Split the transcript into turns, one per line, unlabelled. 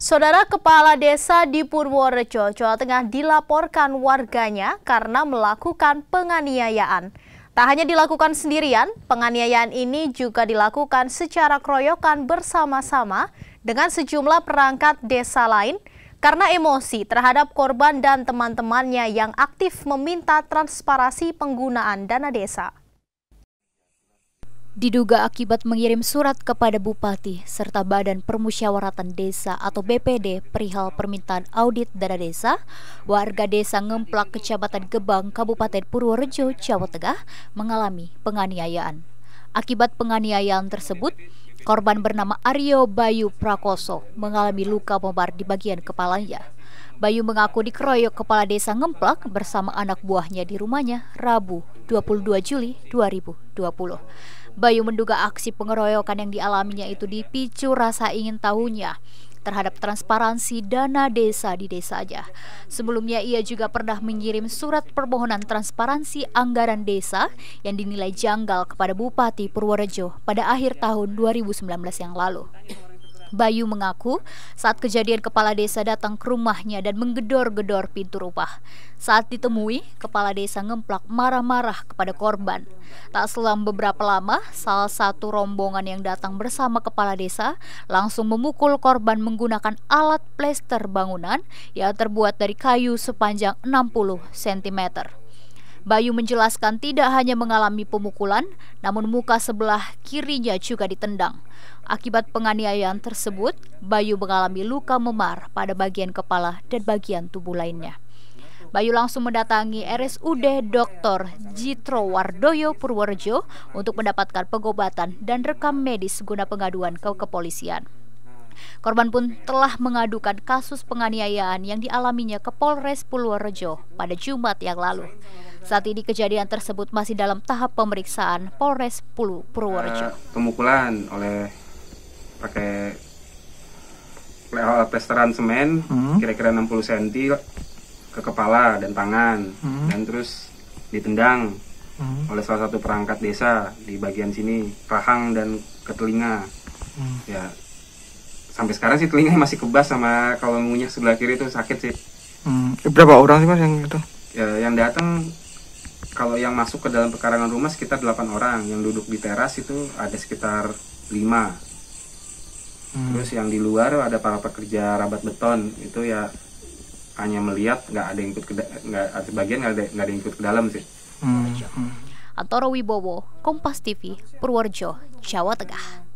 Saudara Kepala Desa di Purworejo, Jawa Tengah dilaporkan warganya karena melakukan penganiayaan. Tak hanya dilakukan sendirian, penganiayaan ini juga dilakukan secara keroyokan bersama-sama dengan sejumlah perangkat desa lain karena emosi terhadap korban dan teman-temannya yang aktif meminta transparasi penggunaan dana desa diduga akibat mengirim surat kepada Bupati serta Badan Permusyawaratan Desa atau BPD perihal permintaan audit dana desa, warga desa Ngemplak, Kecamatan Gebang, Kabupaten Purworejo, Jawa Tengah mengalami penganiayaan. Akibat penganiayaan tersebut, korban bernama Aryo Bayu Prakoso mengalami luka memar di bagian kepalanya. Bayu mengaku dikeroyok kepala desa Ngemplak bersama anak buahnya di rumahnya Rabu 22 Juli 2020. Bayu menduga aksi pengeroyokan yang dialaminya itu dipicu rasa ingin tahunya terhadap transparansi dana desa di desa desanya. Sebelumnya ia juga pernah mengirim surat permohonan transparansi anggaran desa yang dinilai janggal kepada Bupati Purworejo pada akhir tahun 2019 yang lalu. Bayu mengaku saat kejadian kepala desa datang ke rumahnya dan menggedor-gedor pintu rumah. Saat ditemui, kepala desa ngemplak marah-marah kepada korban. Tak selang beberapa lama, salah satu rombongan yang datang bersama kepala desa langsung memukul korban menggunakan alat plester bangunan yang terbuat dari kayu sepanjang 60 cm. Bayu menjelaskan tidak hanya mengalami pemukulan, namun muka sebelah kirinya juga ditendang. Akibat penganiayaan tersebut, Bayu mengalami luka memar pada bagian kepala dan bagian tubuh lainnya. Bayu langsung mendatangi RSUD Dr. Jitro Wardoyo Purworejo untuk mendapatkan pengobatan dan rekam medis guna pengaduan ke kepolisian. Korban pun telah mengadukan kasus penganiayaan yang dialaminya ke Polres Purworejo pada Jumat yang lalu. Saat ini kejadian tersebut masih dalam tahap pemeriksaan Polres Pulu Purworejo. Eh,
pemukulan oleh pakai eh, plesteran semen hmm. kira-kira hmm. 60 cm ke kepala dan tangan hmm. dan terus ditendang hmm. oleh salah satu perangkat desa di bagian sini rahang dan ke telinga. Hmm. Ya sampai sekarang sih telinga masih kebas sama kalau ngunyah sebelah kiri itu sakit sih. Hmm. Berapa orang sih mas yang itu? Ya, yang datang kalau yang masuk ke dalam pekarangan rumah sekitar 8 orang yang duduk di teras itu ada sekitar 5 hmm. terus yang di luar ada para pekerja rabat beton itu ya hanya melihat nggak ada yang ikut ke nggak sebagian nggak ada nggak ada yang ikut ke dalam sih hmm. hmm.
Antoro Wibowo Kompas TV Purworejo Jawa Tengah